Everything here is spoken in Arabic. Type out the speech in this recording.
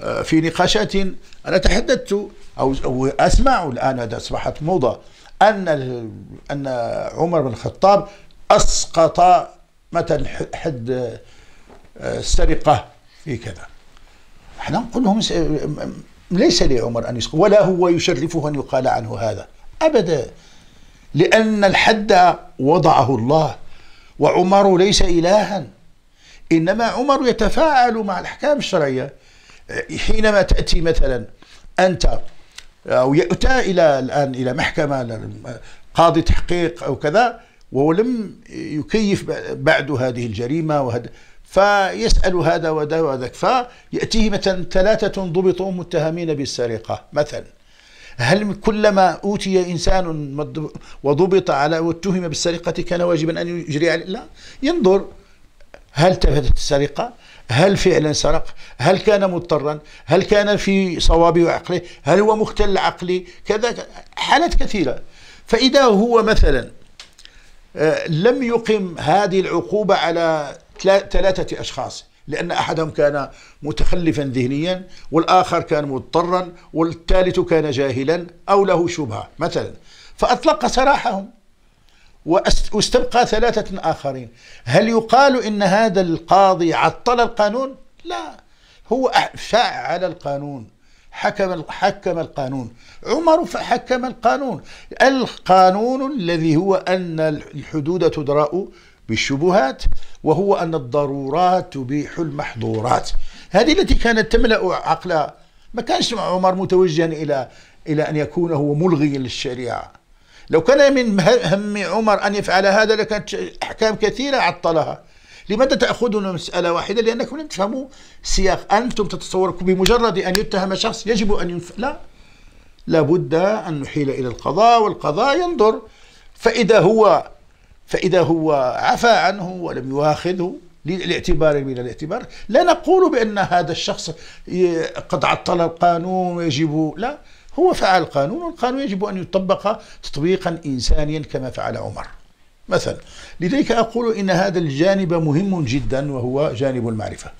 في نقاشات أنا تحدثت أو أسمع الآن هذا أصبحت موضة أن أن عمر بن الخطاب أسقط مثلا حد آه، السرقة في كذا احنا نقول لهم ليس لعمر أن يسقط ولا هو يشرفه أن يقال عنه هذا أبدا لأن الحد وضعه الله وعمر ليس إلها إنما عمر يتفاعل مع الأحكام الشرعية حينما تأتي مثلا أنت أو يؤتى إلى الآن إلى محكمة قاضي تحقيق أو كذا ولم يكيف بعد هذه الجريمة وهذا فيسأل هذا وذا وذاك فيأتيه مثلا ثلاثة ضبطوا متهمين بالسرقة مثلا هل كلما أوتي إنسان وضبط على واتهم بالسرقة كان واجبا أن يجري عليه لا ينظر هل تفتت السرقة هل فعلا سرق هل كان مضطرا هل كان في صوابه وعقله هل هو مختل عقلي كذا حالات كثيرة فإذا هو مثلا آه، لم يقم هذه العقوبة على ثلاثة أشخاص لأن أحدهم كان متخلفا ذهنيا والآخر كان مضطرا والثالث كان جاهلا أو له شبهة مثلا فأطلق سراحهم واستبقى ثلاثة آخرين هل يقال إن هذا القاضي عطل القانون؟ لا هو فعل القانون حكم حكم القانون عمر حكم القانون القانون الذي هو أن الحدود تدرأ بالشبهات وهو أن الضرورات تبيح المحظورات هذه التي كانت تملأ عقلها ما كانش عمر متوجها إلى إلى أن يكون هو ملغيا للشريعة لو كان من هم عمر أن يفعل هذا لكانت أحكام كثيرة عطلها لماذا تأخذون مسألة واحدة لأنكم لم تفهموا السياق أنتم تتصوروا بمجرد أن يتهم شخص يجب أن ينف... لا لابد أن نحيل إلى القضاء والقضاء ينظر فإذا هو فإذا هو عفى عنه ولم يواخذه للاعتبار من الاعتبار لا نقول بأن هذا الشخص قد عطل القانون ويجب لا هو فعل القانون والقانون يجب أن يطبق تطبيقا إنسانيا كما فعل عمر مثلا لذلك أقول إن هذا الجانب مهم جدا وهو جانب المعرفة